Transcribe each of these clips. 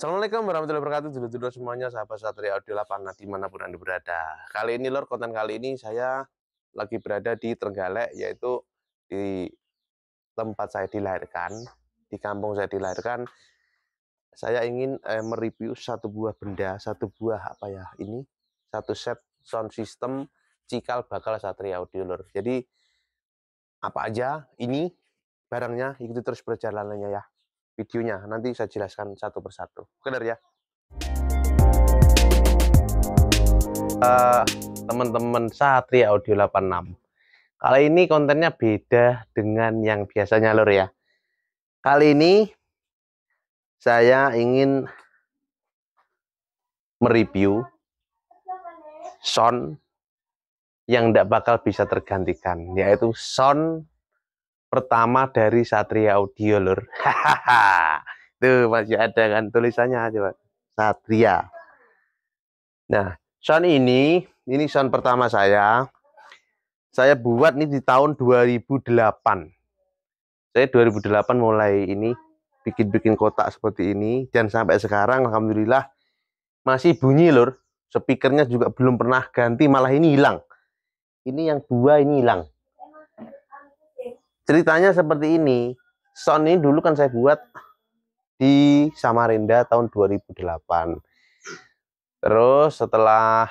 Assalamualaikum warahmatullahi wabarakatuh Dulu-dulu semuanya sahabat Satria Audio 8 dimanapun Anda berada Kali ini lor konten kali ini saya lagi berada di Trenggalek Yaitu di tempat saya dilahirkan Di kampung saya dilahirkan Saya ingin eh, mereview satu buah benda Satu buah apa ya ini Satu set sound system Cikal bakal Satria Audio lor Jadi apa aja ini barangnya ikuti terus perjalanannya ya videonya. Nanti saya jelaskan satu persatu. benar ya. teman eh, teman-teman Satria Audio 86. Kali ini kontennya beda dengan yang biasanya lor ya. Kali ini saya ingin mereview sound yang tidak bakal bisa tergantikan, yaitu sound pertama dari Satria Audio lur. Tuh masih ada kan tulisannya coba. Satria. Nah, sound ini ini sound pertama saya. Saya buat nih di tahun 2008. Saya 2008 mulai ini bikin-bikin kotak seperti ini dan sampai sekarang alhamdulillah masih bunyi lur. Speakernya juga belum pernah ganti, malah ini hilang. Ini yang dua ini hilang ceritanya seperti ini sound ini dulu kan saya buat di Samarinda tahun 2008 terus setelah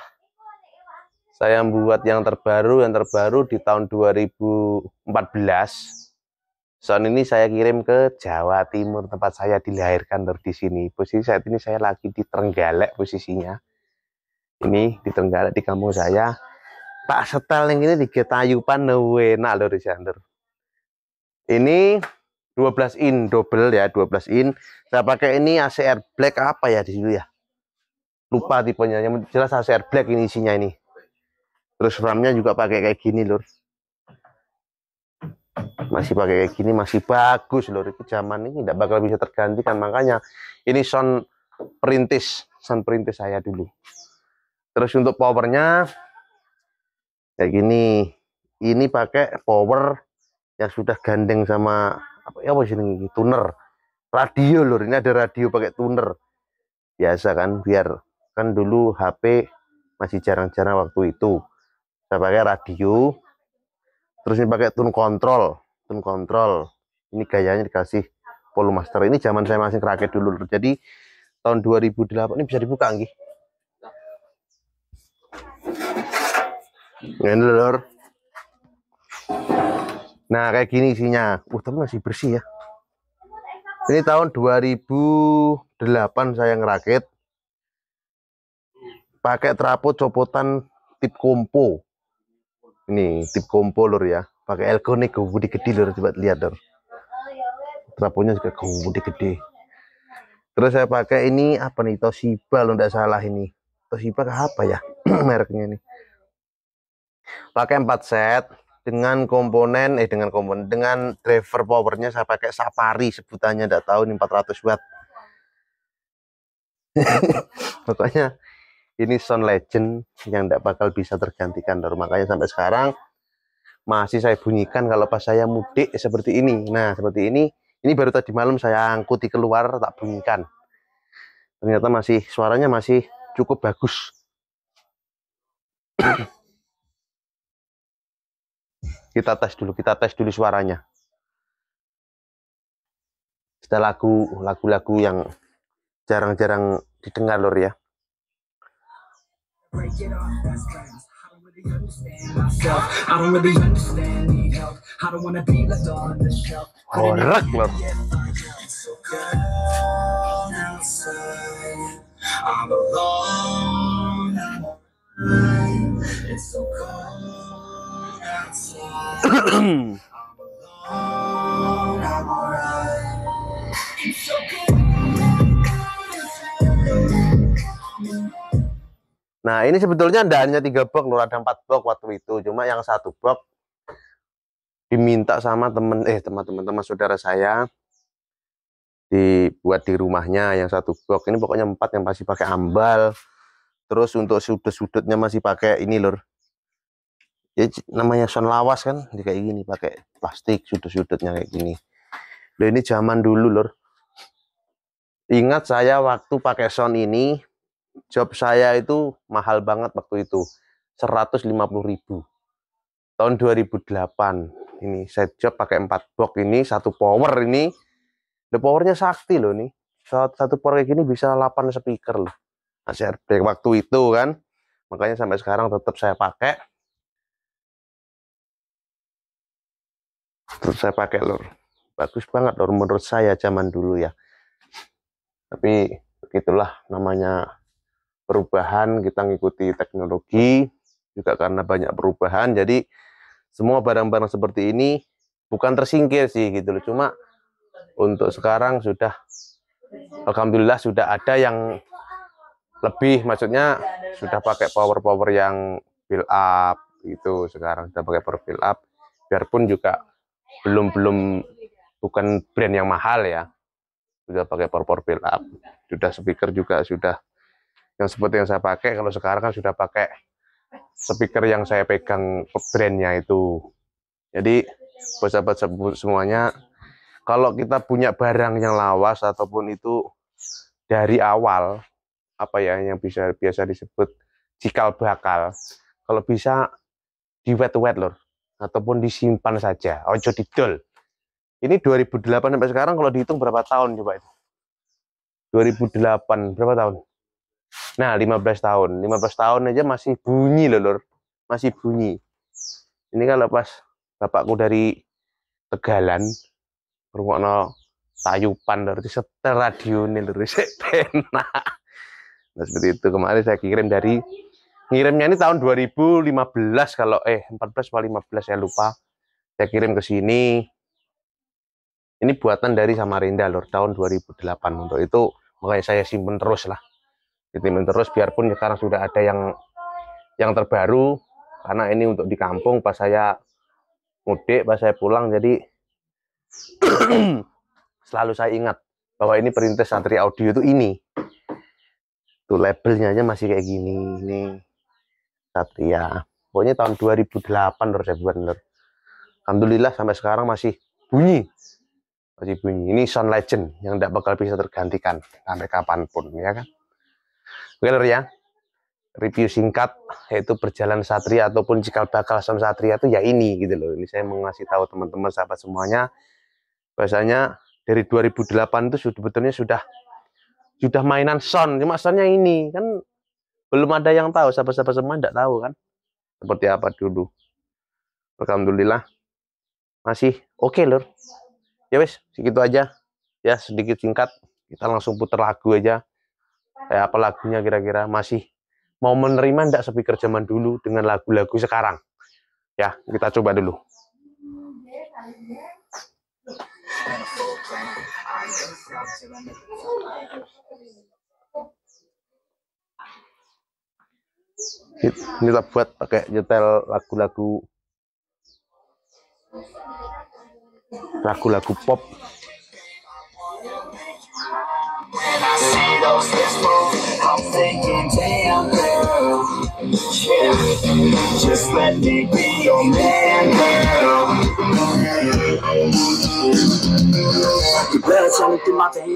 saya membuat yang terbaru yang terbaru di tahun 2014 sound ini saya kirim ke Jawa Timur tempat saya dilahirkan terus di sini posisi saat ini saya lagi di Trenggalek posisinya ini di Trenggalek di kampung saya Pak setel yang ini di Getayupan enak lho Rizander ini 12 in double ya, 12 in. Saya pakai ini ACR Black apa ya di situ ya? Lupa tipenya. Yang jelas ACR Black ini isinya ini. Terus RAM-nya juga pakai kayak gini, Lur. Masih pakai kayak gini, masih bagus, Lur. Itu zaman ini tidak bakal bisa tergantikan. Makanya ini sound perintis, sound perintis saya dulu. Terus untuk powernya kayak gini. Ini pakai power yang sudah gandeng sama apa ya apa sih tuner radio lur ini ada radio pakai tuner biasa kan biar kan dulu HP masih jarang-jarang waktu itu saya pakai radio terus ini pakai tune control tune control ini gayanya dikasih volume master ini zaman saya masih kerakit dulu jadi tahun 2008 ini bisa dibuka nggih ini lor Nah, kayak gini isinya. Uh, tapi masih bersih ya. Ini tahun 2008 saya ngerakit. Pakai teraput copotan tip kompo. Ini tip kompo lur ya. Pakai nih gede gede lur coba lihat lur. Teraputnya juga gede gede. Terus saya pakai ini apa nih Toshiba lo ndak salah ini. Toshiba ke apa ya mereknya ini. Pakai 4 set dengan komponen eh dengan komponen dengan driver powernya saya pakai Safari sebutannya tidak tahu ini 400 watt pokoknya ini sound legend yang tidak bakal bisa tergantikan dan makanya sampai sekarang masih saya bunyikan kalau pas saya mudik seperti ini nah seperti ini ini baru tadi malam saya angkuti keluar tak bunyikan ternyata masih suaranya masih cukup bagus Kita tes dulu, kita tes dulu suaranya. Kita lagu lagu-lagu yang jarang-jarang didengar lor ya. Korek lor. I'm alone. It's so cold. Nah ini sebetulnya tidak hanya tiga box loh, ada empat box waktu itu. Cuma yang satu box diminta sama temen, eh teman-teman teman saudara saya dibuat di rumahnya yang satu box. Ini pokoknya empat yang masih pakai ambal. Terus untuk sudut-sudutnya masih pakai ini lur ya namanya son lawas kan di ya kayak gini pakai plastik sudut-sudutnya kayak gini loh ini zaman dulu lor ingat saya waktu pakai son ini job saya itu mahal banget waktu itu 150 ribu tahun 2008 ini saya job pakai 4 box ini satu power ini the powernya sakti loh nih satu, satu power kayak gini bisa 8 speaker loh nah, waktu itu kan makanya sampai sekarang tetap saya pakai terus saya pakai lor bagus banget lor menurut saya zaman dulu ya tapi begitulah namanya perubahan kita ngikuti teknologi juga karena banyak perubahan jadi semua barang-barang seperti ini bukan tersingkir sih gitu loh cuma untuk sekarang sudah Alhamdulillah sudah ada yang lebih maksudnya sudah pakai power-power yang fill up itu sekarang sudah pakai power fill up biarpun juga belum belum bukan brand yang mahal ya sudah pakai power build up sudah speaker juga sudah yang seperti yang saya pakai kalau sekarang kan sudah pakai speaker yang saya pegang brandnya itu jadi buat sahabat semuanya kalau kita punya barang yang lawas ataupun itu dari awal apa ya yang bisa biasa disebut cikal bakal kalau bisa di wet wet lor ataupun disimpan saja ojo didol ini 2008 sampai sekarang kalau dihitung berapa tahun coba itu 2008 berapa tahun nah 15 tahun 15 tahun aja masih bunyi loh lor masih bunyi ini kalau pas bapakku dari Tegalan rungokno tayupan dari setel radio ini lho, nah seperti itu kemarin saya kirim dari Ngirimnya ini tahun 2015 kalau eh 14 atau 15 saya lupa. Saya kirim ke sini. Ini buatan dari Samarinda lor tahun 2008. Untuk itu makanya saya simpen terus lah. simpen terus biarpun sekarang sudah ada yang yang terbaru karena ini untuk di kampung pas saya mudik pas saya pulang jadi selalu saya ingat bahwa ini perintis santri audio itu ini tuh labelnya aja masih kayak gini nih Satria pokoknya tahun 2008 Lur saya bener Alhamdulillah sampai sekarang masih bunyi masih bunyi ini sound legend yang tidak bakal bisa tergantikan sampai kapanpun ya kan oke ya review singkat yaitu perjalanan satria ataupun cikal bakal sound satria itu ya ini gitu loh ini saya mau ngasih tahu teman-teman sahabat semuanya Biasanya dari 2008 itu sudah betulnya sudah sudah mainan sound cuma soundnya ini kan belum ada yang tahu siapa-siapa semua tidak tahu kan seperti apa dulu alhamdulillah masih oke okay, lur ya wes segitu aja ya sedikit singkat kita langsung putar lagu aja kayak eh, apa lagunya kira-kira masih mau menerima ndak speaker zaman dulu dengan lagu-lagu sekarang ya kita coba dulu Thank you. ini kita buat pakai nyetel lagu-lagu lagu-lagu pop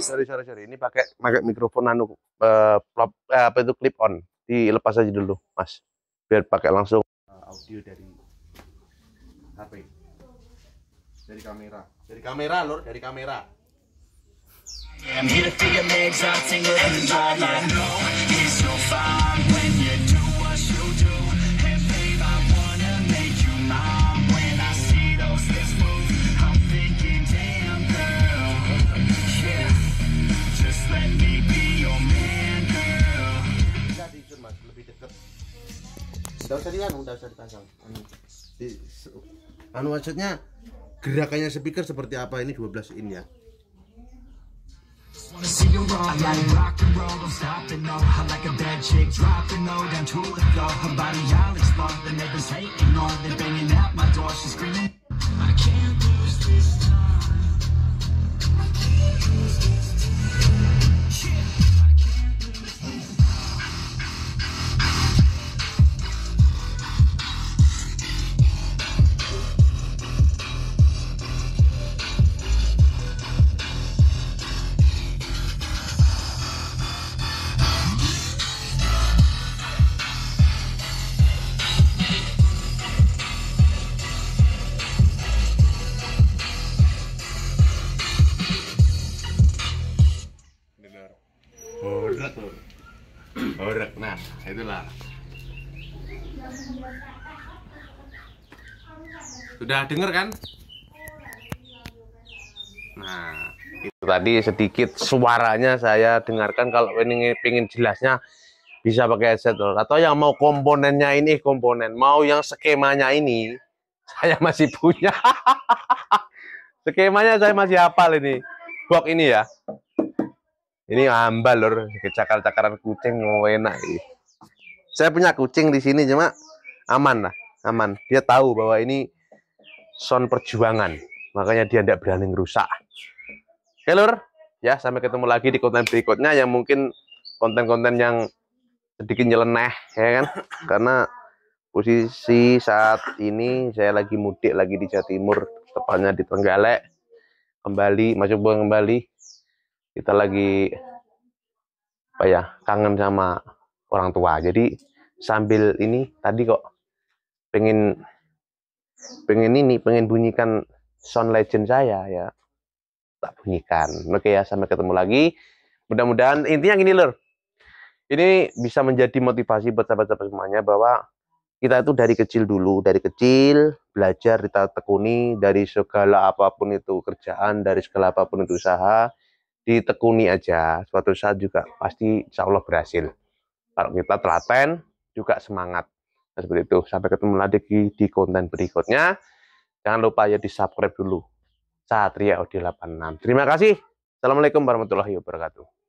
Sorry, sorry, sorry. Ini pakai pakai mikrofon nano uh, eh, plop, uh, apa itu clip on dilepas aja dulu mas biar pakai langsung eh, audio dari HP dari kamera dari kamera lor dari kamera usah dianu, usah dipasang. Hmm. Anu. Di, gerakannya speaker seperti apa ini 12 in ya. Nah, itulah sudah dengar kan nah itu tadi sedikit suaranya saya dengarkan kalau ini pingin jelasnya bisa pakai headset atau yang mau komponennya ini komponen mau yang skemanya ini saya masih punya skemanya saya masih hafal ini box ini ya ini ambal lor, kecakar-cakaran kucing mau enak. Ini. Saya punya kucing di sini cuma aman lah, aman. Dia tahu bahwa ini son perjuangan, makanya dia tidak berani ngerusak. Oke lor, ya sampai ketemu lagi di konten berikutnya yang mungkin konten-konten yang sedikit nyeleneh ya kan, karena posisi saat ini saya lagi mudik lagi di Jawa Timur, tepatnya di Tenggalek kembali, masuk buang kembali kita lagi apa ya kangen sama orang tua jadi sambil ini tadi kok pengen pengen ini pengen bunyikan sound legend saya ya tak bunyikan oke ya sampai ketemu lagi mudah-mudahan intinya gini lur ini bisa menjadi motivasi buat sahabat-sahabat semuanya bahwa kita itu dari kecil dulu, dari kecil belajar kita tekuni dari segala apapun itu kerjaan, dari segala apapun itu usaha, ditekuni aja suatu saat juga pasti insya Allah berhasil kalau kita telaten juga semangat nah, seperti itu sampai ketemu lagi di konten berikutnya jangan lupa ya di subscribe dulu Satria Audi 86 terima kasih Assalamualaikum warahmatullahi wabarakatuh